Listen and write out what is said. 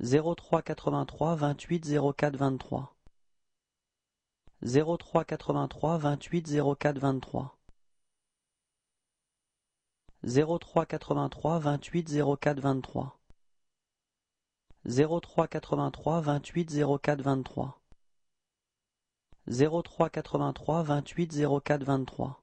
zéro trois quatre-vingt-trois vingt-huit zéro quatre vingt-trois. zéro trois quatre-vingt-trois vingt-huit zéro quatre vingt-trois. zéro trois quatre-vingt-trois vingt-huit zéro quatre vingt-trois. zéro trois quatre-vingt-trois vingt-huit zéro quatre vingt-trois. zéro trois quatre-vingt-trois vingt-huit zéro quatre vingt-trois.